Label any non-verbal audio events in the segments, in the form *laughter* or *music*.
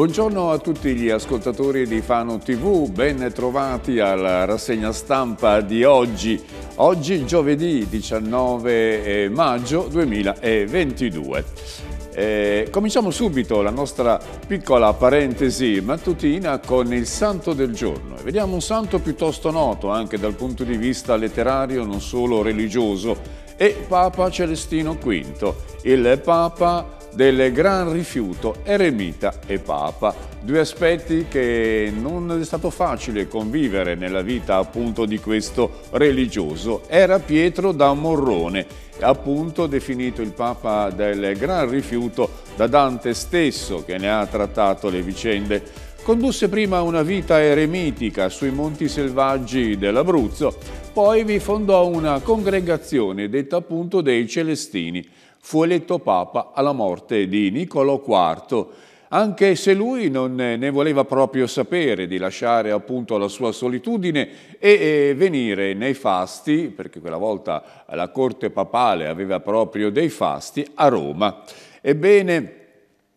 Buongiorno a tutti gli ascoltatori di Fano TV, ben trovati alla rassegna stampa di oggi. Oggi giovedì 19 eh, maggio 2022. Eh, cominciamo subito la nostra piccola parentesi mattutina con il santo del giorno. Vediamo un santo piuttosto noto anche dal punto di vista letterario, non solo religioso, e Papa Celestino V, il Papa del gran rifiuto eremita e papa, due aspetti che non è stato facile convivere nella vita appunto di questo religioso. Era Pietro da Morrone, appunto definito il papa del gran rifiuto da Dante stesso che ne ha trattato le vicende. Condusse prima una vita eremitica sui monti selvaggi dell'Abruzzo, poi vi fondò una congregazione detta appunto dei Celestini fu eletto papa alla morte di Niccolò IV, anche se lui non ne voleva proprio sapere di lasciare appunto la sua solitudine e venire nei fasti, perché quella volta la corte papale aveva proprio dei fasti, a Roma. Ebbene,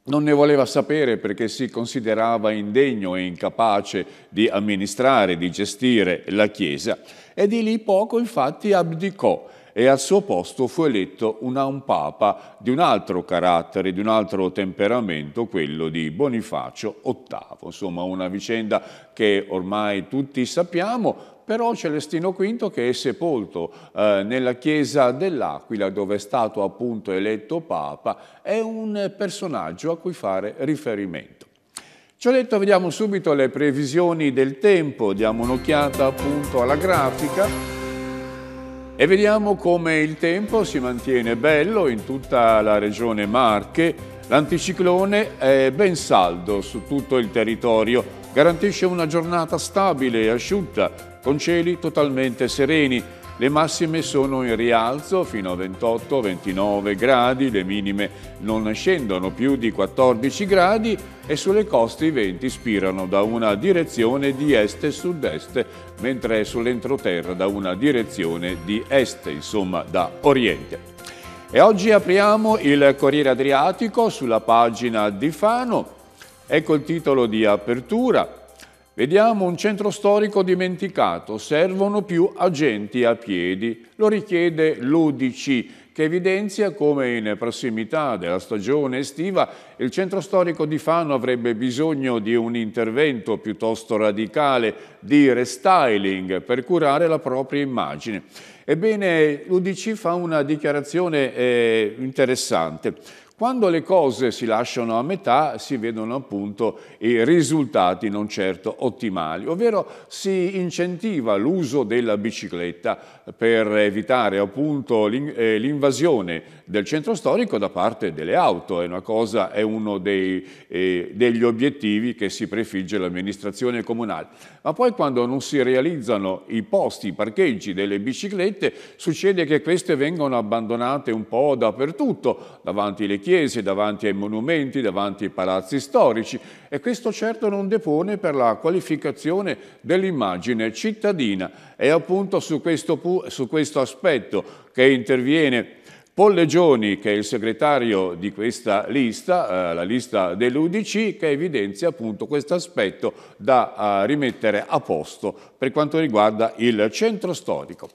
non ne voleva sapere perché si considerava indegno e incapace di amministrare, di gestire la Chiesa. E di lì poco infatti abdicò e al suo posto fu eletto una, un papa di un altro carattere, di un altro temperamento, quello di Bonifacio VIII. Insomma, una vicenda che ormai tutti sappiamo, però Celestino V che è sepolto eh, nella chiesa dell'Aquila dove è stato appunto eletto papa è un personaggio a cui fare riferimento. Ciò detto vediamo subito le previsioni del tempo, diamo un'occhiata appunto alla grafica e vediamo come il tempo si mantiene bello in tutta la regione Marche. L'anticiclone è ben saldo su tutto il territorio, garantisce una giornata stabile e asciutta, con cieli totalmente sereni, le massime sono in rialzo fino a 28-29 gradi, le minime non scendono più di 14 gradi e sulle coste i venti spirano da una direzione di est e sud-est, mentre sull'entroterra da una direzione di est, insomma da oriente. E oggi apriamo il Corriere Adriatico sulla pagina di Fano. Ecco il titolo di apertura. Vediamo un centro storico dimenticato, servono più agenti a piedi, lo richiede l'UDC che evidenzia come in prossimità della stagione estiva il centro storico di Fano avrebbe bisogno di un intervento piuttosto radicale di restyling per curare la propria immagine. Ebbene l'UDC fa una dichiarazione eh, interessante. Quando le cose si lasciano a metà si vedono appunto i risultati non certo ottimali, ovvero si incentiva l'uso della bicicletta per evitare appunto eh, l'invasione del centro storico da parte delle auto. È, cosa, è uno dei, eh, degli obiettivi che si prefigge l'amministrazione comunale. Ma poi quando non si realizzano i posti, i parcheggi delle biciclette, succede che queste vengono abbandonate un po' dappertutto, davanti alle chiese, davanti ai monumenti, davanti ai palazzi storici e questo certo non depone per la qualificazione dell'immagine cittadina. E appunto su questo punto su, questo aspetto che interviene Pollegioni, che è il segretario di questa lista, eh, la lista dell'Udc, che evidenzia appunto questo aspetto da eh, rimettere a posto per quanto riguarda il centro storico.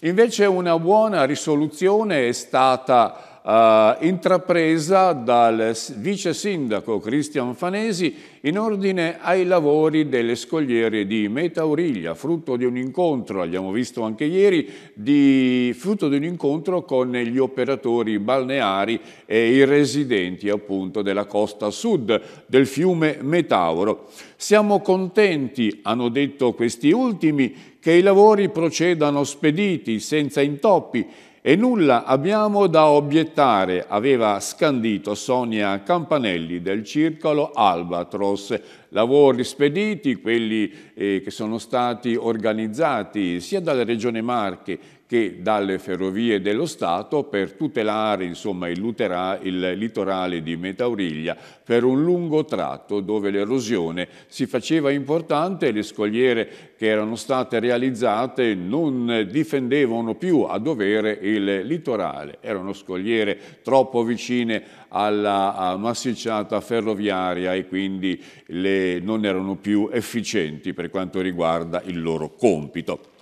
Invece una buona risoluzione è stata eh, intrapresa dal vice sindaco Cristian Fanesi in ordine ai lavori delle scogliere di Metauriglia, frutto di un incontro, abbiamo visto anche ieri, di, frutto di un incontro con gli operatori balneari e i residenti appunto della costa sud del fiume Metauro. Siamo contenti, hanno detto questi ultimi, che i lavori procedano spediti, senza intoppi, e nulla abbiamo da obiettare, aveva scandito Sonia Campanelli del circolo Albatros. Lavori spediti, quelli eh, che sono stati organizzati sia dalla Regione Marche che dalle ferrovie dello Stato per tutelare insomma, il, lutera, il, litorale di Metauriglia per un lungo tratto dove l'erosione si faceva importante e le scogliere che erano state realizzate non difendevano più a dovere il litorale, erano scogliere troppo vicine alla massicciata ferroviaria e quindi le, non erano più efficienti per quanto riguarda il loro compito.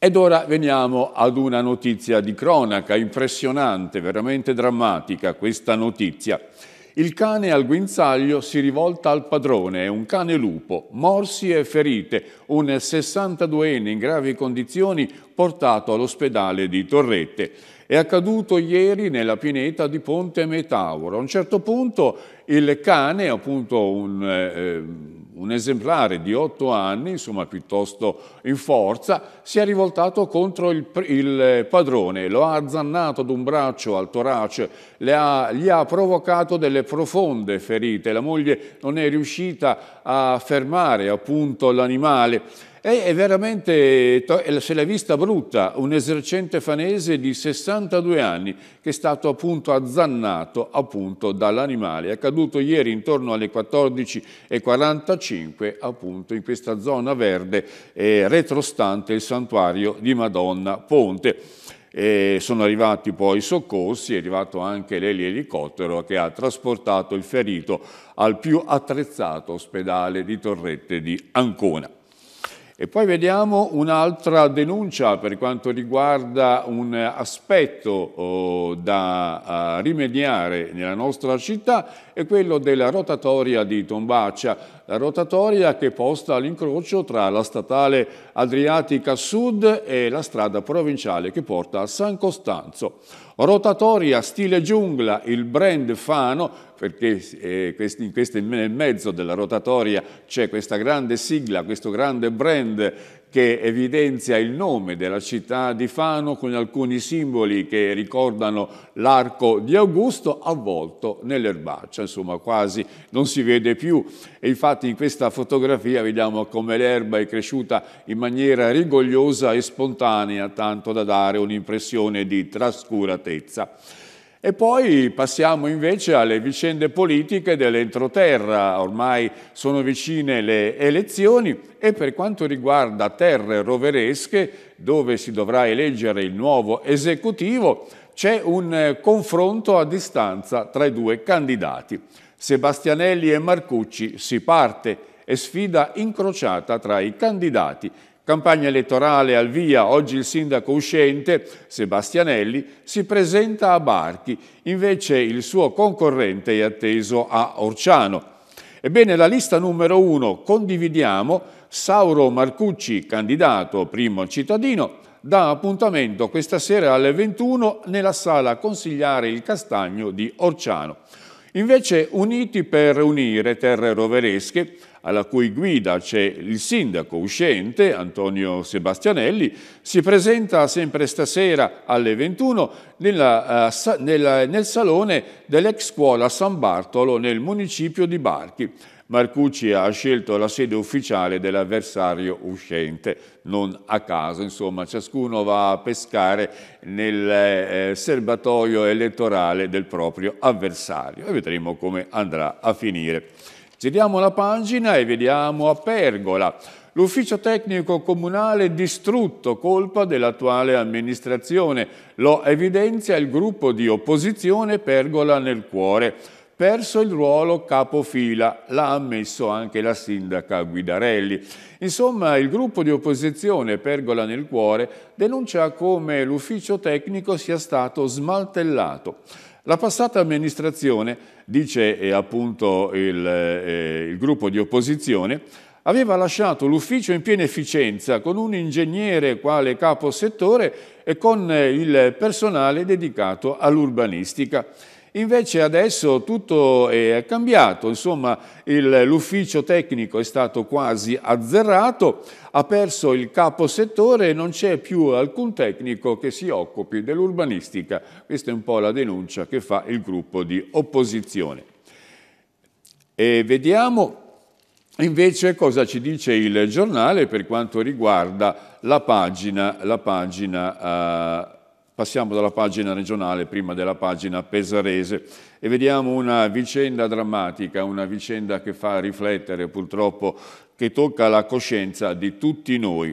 Ed ora veniamo ad una notizia di cronaca impressionante, veramente drammatica questa notizia. Il cane al guinzaglio si rivolta al padrone, è un cane lupo, morsi e ferite, un 62enne in gravi condizioni portato all'ospedale di Torrette. È accaduto ieri nella pineta di Ponte Metauro. A un certo punto il cane, appunto un, eh, un esemplare di otto anni, insomma piuttosto in forza, si è rivoltato contro il, il padrone, lo ha azzannato ad un braccio al torace, ha, gli ha provocato delle profonde ferite. La moglie non è riuscita a fermare appunto l'animale e è veramente, se l'è vista brutta, un esercente fanese di 62 anni che è stato appunto azzannato appunto dall'animale. È accaduto ieri intorno alle 14.45 appunto in questa zona verde eh, retrostante il santuario di Madonna Ponte. E sono arrivati poi i soccorsi, è arrivato anche l'elicottero che ha trasportato il ferito al più attrezzato ospedale di Torrette di Ancona. E poi vediamo un'altra denuncia per quanto riguarda un aspetto oh, da uh, rimediare nella nostra città, è quello della rotatoria di Tombaccia, la rotatoria che posta all'incrocio tra la statale Adriatica Sud e la strada provinciale che porta a San Costanzo. Rotatoria stile giungla, il brand Fano, perché eh, in questi, nel mezzo della rotatoria c'è questa grande sigla, questo grande brand che evidenzia il nome della città di Fano con alcuni simboli che ricordano l'arco di Augusto avvolto nell'erbaccia, insomma quasi non si vede più. E infatti in questa fotografia vediamo come l'erba è cresciuta in maniera rigogliosa e spontanea, tanto da dare un'impressione di trascuratezza. E poi passiamo invece alle vicende politiche dell'entroterra, ormai sono vicine le elezioni e per quanto riguarda terre roveresche, dove si dovrà eleggere il nuovo esecutivo, c'è un eh, confronto a distanza tra i due candidati. Sebastianelli e Marcucci si parte e sfida incrociata tra i candidati Campagna elettorale al via, oggi il sindaco uscente, Sebastianelli, si presenta a Barchi, invece il suo concorrente è atteso a Orciano. Ebbene, la lista numero uno, condividiamo, Sauro Marcucci, candidato primo cittadino, dà appuntamento questa sera alle 21 nella sala consigliare il Castagno di Orciano. Invece Uniti per unire Terre Roveresche alla cui guida c'è il sindaco uscente Antonio Sebastianelli, si presenta sempre stasera alle 21 nella, eh, nella, nel salone dell'ex scuola San Bartolo nel municipio di Barchi. Marcucci ha scelto la sede ufficiale dell'avversario uscente, non a caso, insomma, ciascuno va a pescare nel eh, serbatoio elettorale del proprio avversario e vedremo come andrà a finire. Giriamo la pagina e vediamo a Pergola. L'ufficio tecnico comunale distrutto, colpa dell'attuale amministrazione. Lo evidenzia il gruppo di opposizione Pergola nel cuore. Perso il ruolo capofila, l'ha ammesso anche la sindaca Guidarelli. Insomma, il gruppo di opposizione Pergola nel cuore denuncia come l'ufficio tecnico sia stato smaltellato. La passata amministrazione, dice eh, appunto il, eh, il gruppo di opposizione, aveva lasciato l'ufficio in piena efficienza con un ingegnere quale capo settore e con eh, il personale dedicato all'urbanistica. Invece adesso tutto è cambiato, insomma il, l'ufficio tecnico è stato quasi azzerato, ha perso il capo settore e non c'è più alcun tecnico che si occupi dell'urbanistica. Questa è un po' la denuncia che fa il gruppo di opposizione. E vediamo Invece cosa ci dice il giornale per quanto riguarda la pagina, la pagina ah, Passiamo dalla pagina regionale, prima della pagina pesarese, e vediamo una vicenda drammatica, una vicenda che fa riflettere purtroppo, che tocca la coscienza di tutti noi.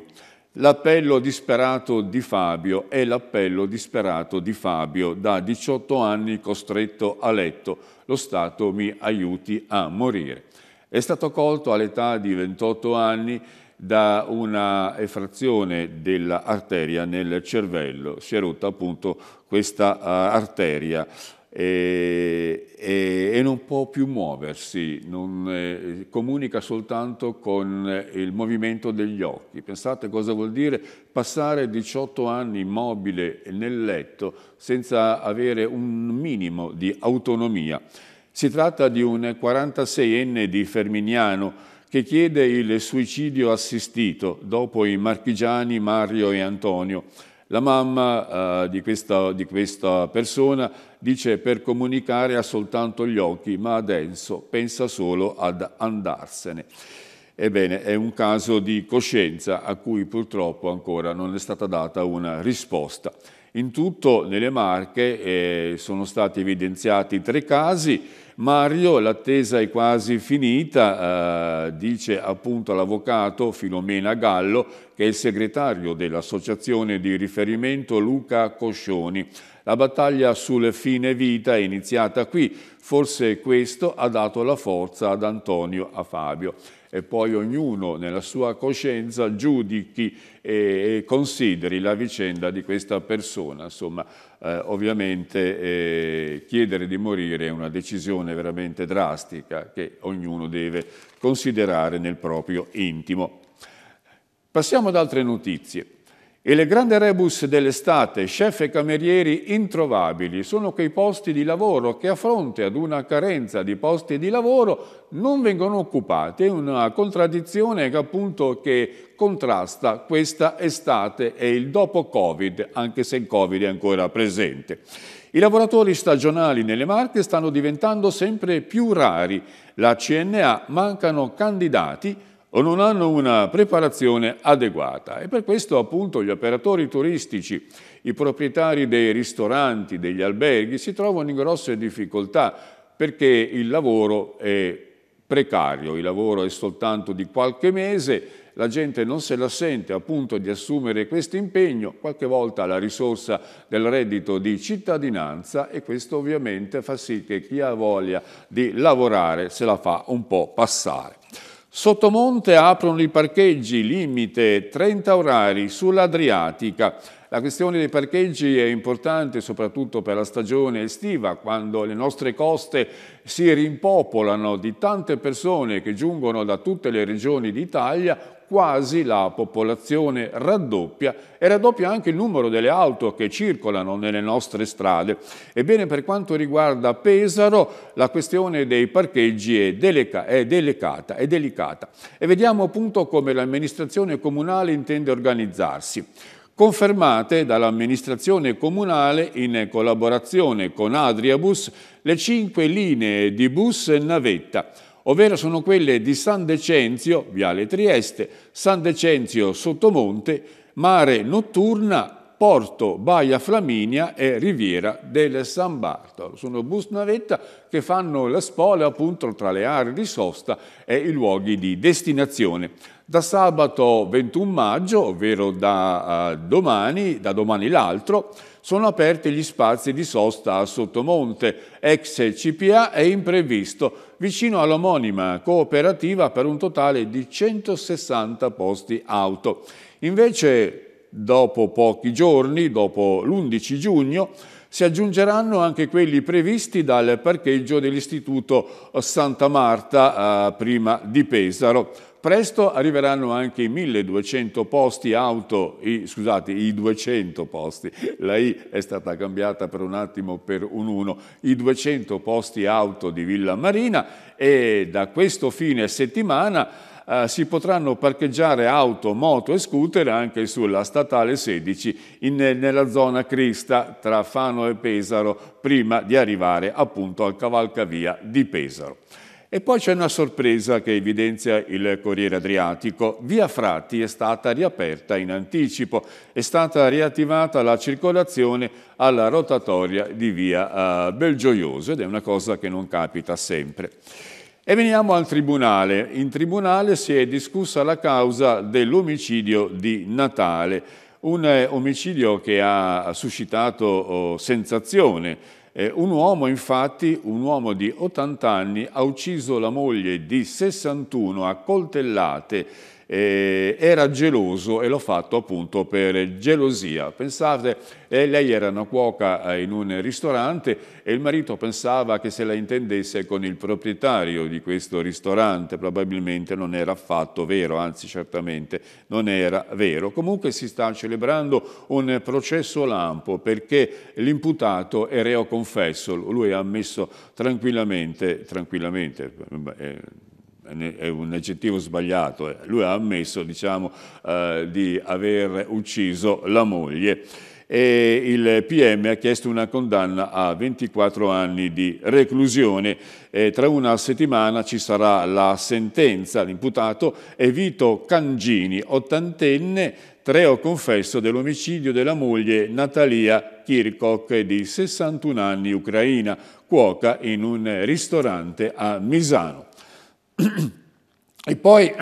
L'appello disperato di Fabio è l'appello disperato di Fabio, da 18 anni costretto a letto. Lo Stato mi aiuti a morire. È stato colto all'età di 28 anni da una effrazione dell'arteria nel cervello, si è rotta appunto questa eh, arteria e, e, e, non può più muoversi, non, eh, comunica soltanto con il movimento degli occhi. Pensate cosa vuol dire passare 18 anni immobile nel letto senza avere un minimo di autonomia. Si tratta di un 46enne di Ferminiano che chiede il suicidio assistito dopo i marchigiani Mario e Antonio. La mamma eh, di, questa, di, questa, persona dice per comunicare ha soltanto gli occhi, ma adesso pensa solo ad andarsene. Ebbene, è un caso di coscienza a cui purtroppo ancora non è stata data una risposta. In tutto nelle Marche eh, sono stati evidenziati tre casi, Mario, l'attesa è quasi finita, eh, dice appunto all'avvocato Filomena Gallo che è il segretario dell'associazione di riferimento Luca Coscioni. La battaglia sul fine vita è iniziata qui, forse questo ha dato la forza ad Antonio a Fabio. E poi ognuno nella sua coscienza giudichi e consideri la vicenda di questa persona. Insomma, eh, ovviamente eh, chiedere di morire è una decisione veramente drastica che ognuno deve considerare nel proprio intimo. Passiamo ad altre notizie. Il grande rebus dell'estate, chef e camerieri introvabili, sono quei posti di lavoro che a fronte ad una carenza di posti di lavoro non vengono occupati. È una contraddizione che appunto che contrasta questa estate e il dopo Covid, anche se il Covid è ancora presente. I lavoratori stagionali nelle Marche stanno diventando sempre più rari. La CNA mancano candidati o non hanno una preparazione adeguata e per questo appunto gli operatori turistici, i proprietari dei ristoranti, degli alberghi si trovano in grosse difficoltà perché il lavoro è precario, il lavoro è soltanto di qualche mese, la gente non se la sente appunto di assumere questo impegno, qualche volta la risorsa del reddito di cittadinanza e questo ovviamente fa sì che chi ha voglia di lavorare se la fa un po' passare. Sottomonte aprono i parcheggi, limite 30 orari sull'Adriatica. La questione dei parcheggi è importante soprattutto per la stagione estiva, quando le nostre coste si rimpopolano di tante persone che giungono da tutte le regioni d'Italia quasi la popolazione raddoppia e raddoppia anche il numero delle auto che circolano nelle nostre strade. Ebbene, per quanto riguarda Pesaro, la questione dei parcheggi è, delica è delicata, è delicata. E vediamo appunto come l'amministrazione comunale intende organizzarsi confermate dall'amministrazione comunale in collaborazione con Adriabus le cinque linee di bus navetta, ovvero sono quelle di San Decenzio, Viale Trieste, San Decenzio Sottomonte, Mare Notturna, Porto, Baia Flaminia e Riviera del San Bartolo. Sono bus navetta che fanno la spola appunto tra le aree di sosta e i luoghi di destinazione. Da sabato 21 maggio, ovvero da eh, domani, da domani l'altro, sono aperti gli spazi di sosta a Sottomonte, ex CPA è imprevisto vicino all'omonima cooperativa per un totale di 160 posti auto. Invece, dopo pochi giorni, dopo l'11 giugno, si aggiungeranno anche quelli previsti dal parcheggio dell'Istituto Santa Marta, eh, prima di Pesaro, Presto arriveranno anche i 1200 posti auto, i, scusate, i 200 posti, la I è stata cambiata per un attimo per un 1, i 200 posti auto di Villa Marina e da questo fine settimana eh, si potranno parcheggiare auto, moto e scooter anche sulla statale 16 in, nella zona Crista tra Fano e Pesaro prima di arrivare appunto al cavalcavia di Pesaro. E poi c'è una sorpresa che evidenzia il Corriere Adriatico. Via Fratti è stata riaperta in anticipo, è stata riattivata la circolazione alla rotatoria di via eh, Belgioioso ed è una cosa che non capita sempre. E veniamo al tribunale. In tribunale si è discussa la causa dell'omicidio di Natale, un eh, omicidio che ha suscitato oh, sensazione eh, un uomo, infatti, un uomo di 80 anni, ha ucciso la moglie di 61 a coltellate eh, era geloso e l'ho fatto appunto per gelosia. Pensate, eh, lei era una cuoca eh, in un ristorante e il marito pensava che se la intendesse con il proprietario di questo ristorante, probabilmente non era affatto vero, anzi certamente non era vero. Comunque si sta celebrando un processo lampo perché l'imputato è reo confesso, lui ha ammesso tranquillamente, tranquillamente, eh, è un aggettivo sbagliato, eh. lui ha ammesso diciamo, eh, di aver ucciso la moglie e il PM ha chiesto una condanna a 24 anni di reclusione. E tra una settimana ci sarà la sentenza. L'imputato è Vito Cangini, ottantenne, treo confesso dell'omicidio della moglie Natalia Kirchhoff di 61 anni, ucraina, cuoca in un ristorante a Misano e poi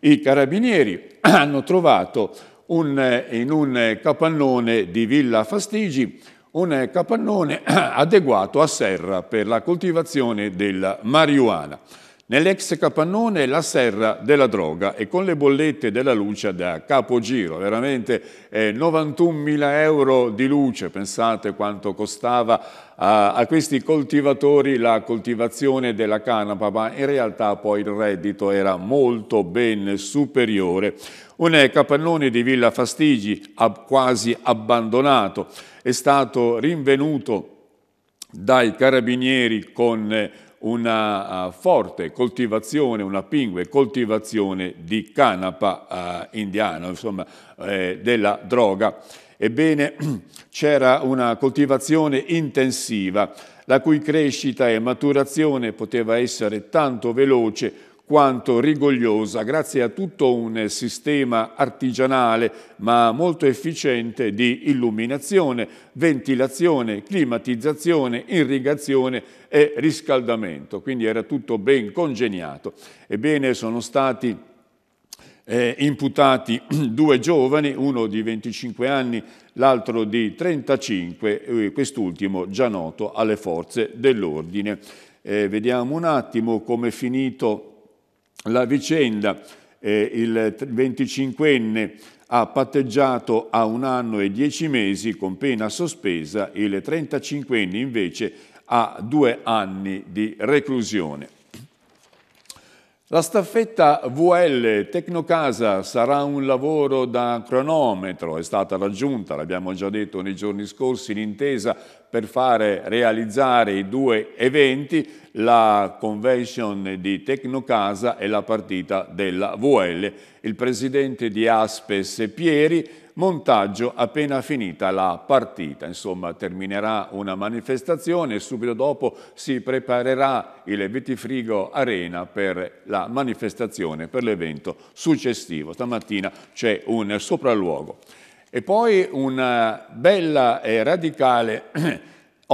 i carabinieri *clears throat* hanno trovato un, in un capannone di Villa Fastigi un capannone *clears throat* adeguato a serra per la coltivazione della marijuana. Nell'ex capannone la serra della droga e con le bollette della luce da capogiro, veramente eh, 91.000 euro di luce, pensate quanto costava a, a questi coltivatori la coltivazione della canapa, ma in realtà poi il reddito era molto ben superiore. Un capannone di Villa Fastigi, quasi abbandonato, è stato rinvenuto dai carabinieri con eh, una ah, forte coltivazione, una pingue coltivazione di canapa uh, ah, indiano, insomma, eh, della droga. Ebbene, *clears throat* c'era una coltivazione intensiva, la cui crescita e maturazione poteva essere tanto veloce quanto rigogliosa grazie a tutto un sistema artigianale ma molto efficiente di illuminazione, ventilazione, climatizzazione, irrigazione e riscaldamento. Quindi era tutto ben congegnato. Ebbene sono stati eh, imputati *clears throat* due giovani, uno di 25 anni, l'altro di 35, eh, quest'ultimo già noto alle forze dell'ordine. Eh, vediamo un attimo come è finito la vicenda. Eh, il 25enne ha patteggiato a un anno e dieci mesi con pena sospesa, il 35enne invece ha due anni di reclusione. La staffetta VL Tecnocasa sarà un lavoro da cronometro, è stata raggiunta, l'abbiamo già detto nei giorni scorsi, l'intesa per fare realizzare i due eventi, la convention di Tecnocasa e la partita della VL. Il presidente di Aspes Pieri, montaggio appena finita la partita. Insomma, terminerà una manifestazione e subito dopo si preparerà il Vitifrigo Arena per la manifestazione, per l'evento successivo. Stamattina c'è un sopralluogo. E poi una bella e radicale *clears throat*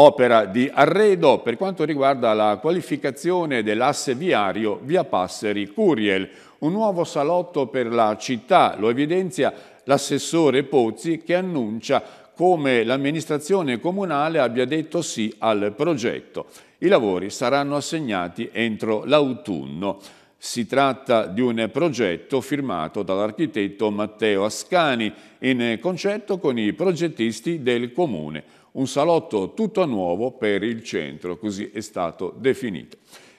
opera di arredo per quanto riguarda la qualificazione dell'asse viario via Passeri Curiel, un nuovo salotto per la città, lo evidenzia l'assessore Pozzi che annuncia come l'amministrazione comunale abbia detto sì al progetto. I lavori saranno assegnati entro l'autunno. Si tratta di un progetto firmato dall'architetto Matteo Ascani in concerto con i progettisti del comune, un salotto tutto nuovo per il centro, così è stato definito.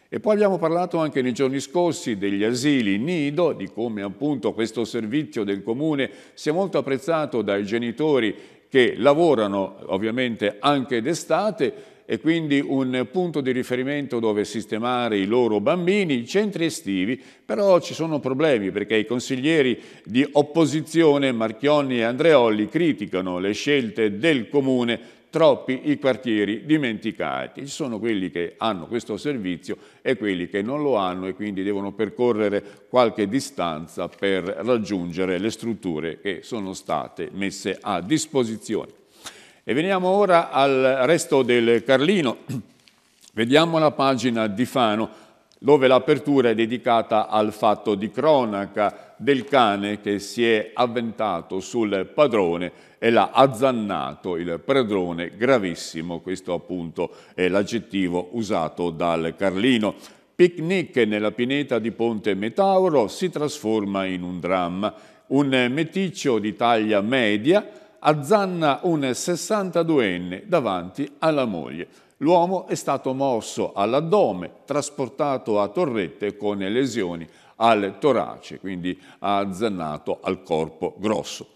E poi abbiamo parlato anche nei giorni scorsi degli asili nido, di come appunto questo servizio del comune sia molto apprezzato dai genitori che lavorano ovviamente anche d'estate e quindi un punto di riferimento dove sistemare i loro bambini, i centri estivi, però ci sono problemi perché i consiglieri di opposizione Marchionni e Andreolli criticano le scelte del comune, troppi i quartieri dimenticati. Ci sono quelli che hanno questo servizio e quelli che non lo hanno e quindi devono percorrere qualche distanza per raggiungere le strutture che sono state messe a disposizione. E veniamo ora al resto del Carlino. *clears throat* Vediamo la pagina di Fano, dove l'apertura è dedicata al fatto di cronaca del cane che si è avventato sul padrone e l'ha azzannato, il padrone gravissimo, questo appunto è l'aggettivo usato dal Carlino. Picnic nella pineta di Ponte Metauro si trasforma in un dramma. Un meticcio di taglia media azzanna un 62enne davanti alla moglie. L'uomo è stato morso all'addome, trasportato a torrette con lesioni al torace, quindi ha azzannato al corpo grosso.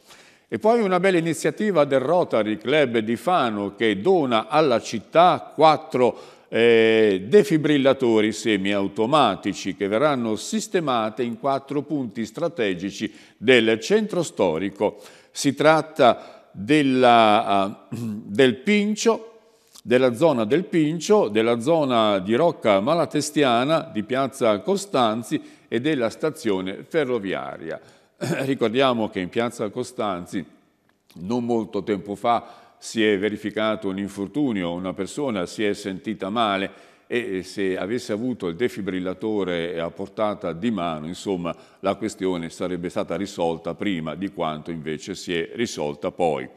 E poi una bella iniziativa del Rotary Club di Fano che dona alla città quattro eh, defibrillatori semiautomatici che verranno sistemate in quattro punti strategici del centro storico. Si tratta di della, ah, *clears throat* del Pincio, della zona del Pincio, della zona di Rocca Malatestiana, di Piazza Costanzi e della stazione ferroviaria. *clears throat* Ricordiamo che in Piazza Costanzi non molto tempo fa si è verificato un infortunio, una persona si è sentita male e se avesse avuto il defibrillatore a portata di mano, insomma, la questione sarebbe stata risolta prima di quanto invece si è risolta poi.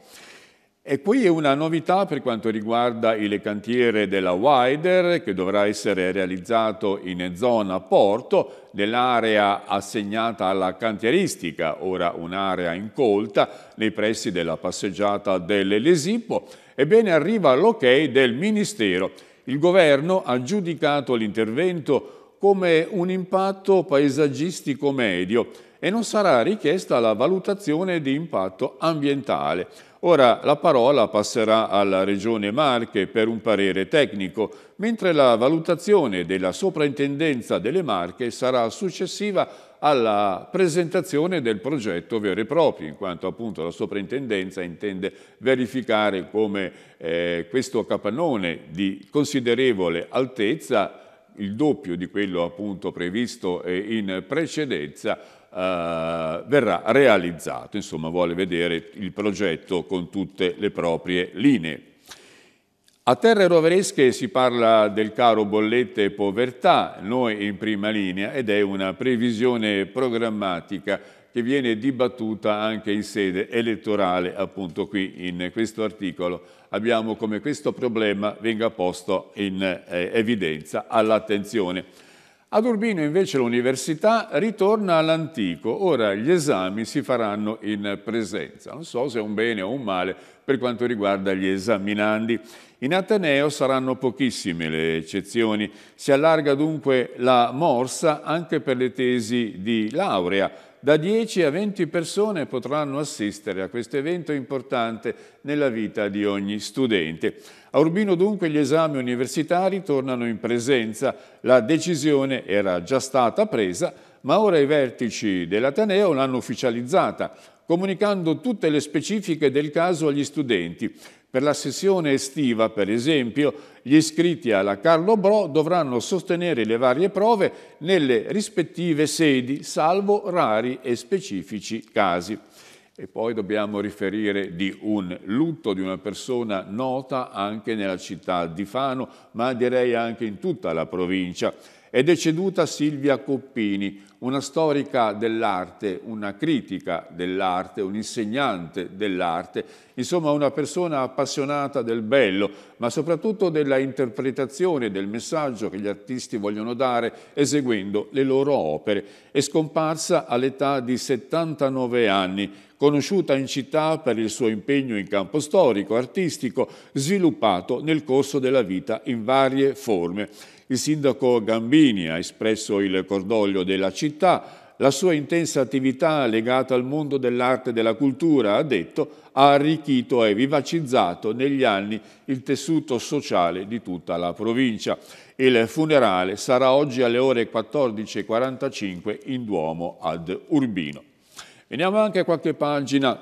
E qui è una novità per quanto riguarda il cantiere della Wider che dovrà essere realizzato in zona porto nell'area assegnata alla cantieristica, ora un'area incolta, nei pressi della passeggiata dell'Elesipo. Ebbene arriva l'ok del Ministero il governo ha giudicato l'intervento come un impatto paesaggistico medio e non sarà richiesta la valutazione di impatto ambientale. Ora la parola passerà alla Regione Marche per un parere tecnico mentre la valutazione della soprintendenza delle Marche sarà successiva alla presentazione del progetto vero e proprio, in quanto appunto la soprintendenza intende verificare come eh, questo capannone di considerevole altezza il doppio di quello appunto previsto eh, in precedenza, eh, verrà realizzato. Insomma, vuole vedere il progetto con tutte le proprie linee. A terre roveresche si parla del caro bollette e povertà, noi in prima linea, ed è una previsione programmatica che viene dibattuta anche in sede elettorale, appunto qui in questo articolo abbiamo come questo problema venga posto in eh, evidenza all'attenzione. Ad Urbino invece l'università ritorna all'antico, ora gli esami si faranno in presenza, non so se è un bene o un male, per quanto riguarda gli esaminandi. In Ateneo saranno pochissime le eccezioni, si allarga dunque la morsa anche per le tesi di laurea. Da 10 a 20 persone potranno assistere a questo evento importante nella vita di ogni studente. A Urbino dunque gli esami universitari tornano in presenza. La decisione era già stata presa, ma ora i vertici dell'Ateneo l'hanno ufficializzata comunicando tutte le specifiche del caso agli studenti. Per la sessione estiva, per esempio, gli iscritti alla Carlo Bro dovranno sostenere le varie prove nelle rispettive sedi, salvo rari e specifici casi. E poi dobbiamo riferire di un lutto di una persona nota anche nella città di Fano, ma direi anche in tutta la provincia. È deceduta Silvia Coppini, una storica dell'arte, una critica dell'arte, un'insegnante dell'arte, insomma una persona appassionata del bello, ma soprattutto della interpretazione del messaggio che gli artisti vogliono dare eseguendo le loro opere. È scomparsa all'età di 79 anni, conosciuta in città per il suo impegno in campo storico, artistico, sviluppato nel corso della vita in varie forme. Il sindaco Gambini ha espresso il cordoglio della città, la sua intensa attività legata al mondo dell'arte e della cultura, ha detto, ha arricchito e vivacizzato negli anni il tessuto sociale di tutta la provincia. Il funerale sarà oggi alle ore 14.45 in Duomo ad Urbino. Veniamo anche a qualche pagina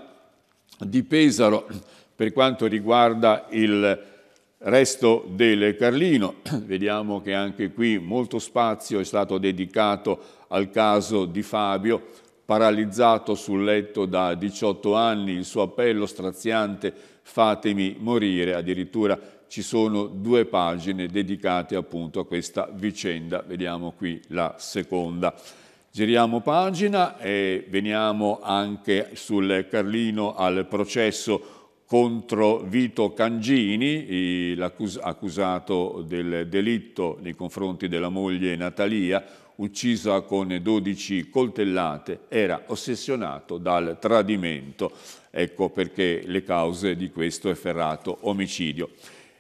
di Pesaro per quanto riguarda il Resto del Carlino, *clears throat* vediamo che anche qui molto spazio è stato dedicato al caso di Fabio, paralizzato sul letto da 18 anni, il suo appello straziante fatemi morire, addirittura ci sono due pagine dedicate appunto a questa vicenda, vediamo qui la seconda. Giriamo pagina e veniamo anche sul Carlino al processo contro Vito Cangini, accusato del delitto nei confronti della moglie Natalia, uccisa con 12 coltellate, era ossessionato dal tradimento. Ecco perché le cause di questo efferrato omicidio.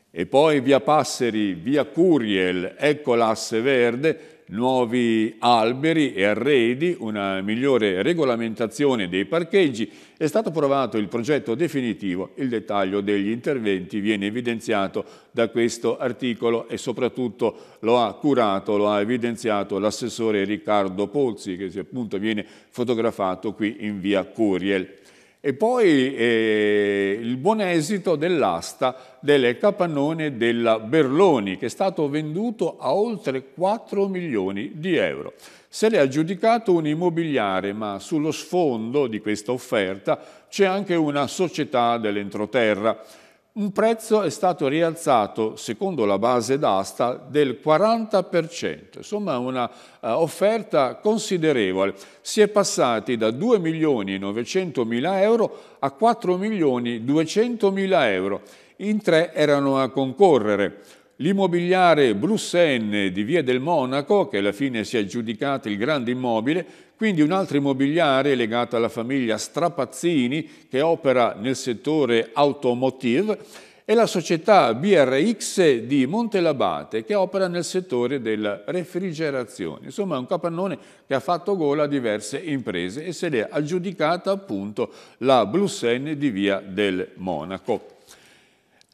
E poi via Passeri, via Curiel, ecco l'asse verde, nuovi alberi e arredi, una migliore regolamentazione dei parcheggi, è stato approvato il progetto definitivo, il dettaglio degli interventi viene evidenziato da questo articolo e soprattutto lo ha curato, lo ha evidenziato l'assessore Riccardo Pozzi che appunto viene fotografato qui in via Curiel e poi eh, il buon esito dell'asta delle capannone della Berloni che è stato venduto a oltre 4 milioni di euro. Se l'è aggiudicato un immobiliare, ma sullo sfondo di questa offerta c'è anche una società dell'entroterra un prezzo è stato rialzato, secondo la base d'asta, del 40%, insomma una uh, offerta considerevole. Si è passati da 2 milioni 900 mila euro a 4 milioni 200 mila euro. In tre erano a concorrere. L'immobiliare Brussen di Via del Monaco, che alla fine si è aggiudicato il grande immobile, quindi un altro immobiliare legato alla famiglia Strapazzini che opera nel settore automotive, e la società BRX di Montelabate che opera nel settore della refrigerazione. Insomma è un capannone che ha fatto gola a diverse imprese e se l'è aggiudicata appunto la Blussen di Via del Monaco.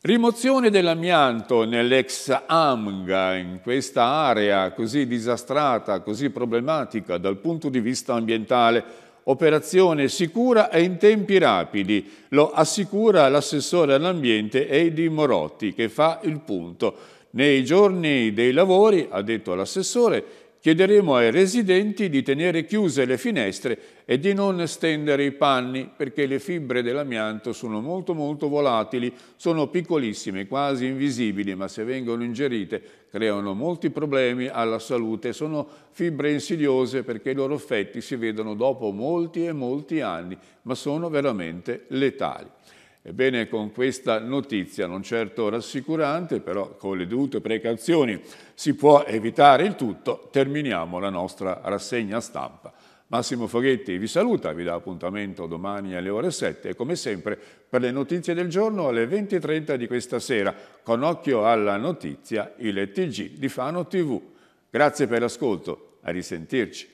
Rimozione dell'amianto nell'ex Amga, in questa area così disastrata, così problematica dal punto di vista ambientale. Operazione sicura e in tempi rapidi, lo assicura l'assessore all'ambiente Eidi Morotti che fa il punto. Nei giorni dei lavori, ha detto l'assessore, Chiederemo ai residenti di tenere chiuse le finestre e di non stendere i panni perché le fibre dell'amianto sono molto molto volatili, sono piccolissime, quasi invisibili, ma se vengono ingerite creano molti problemi alla salute. Sono fibre insidiose perché i loro effetti si vedono dopo molti e molti anni, ma sono veramente letali. Ebbene, con questa notizia, non certo rassicurante, però con le dovute precauzioni si può evitare il tutto, terminiamo la nostra rassegna stampa. Massimo Foghetti vi saluta, vi dà appuntamento domani alle ore 7 e come sempre per le notizie del giorno alle 20.30 di questa sera, con occhio alla notizia il TG di Fano TV. Grazie per l'ascolto, a risentirci.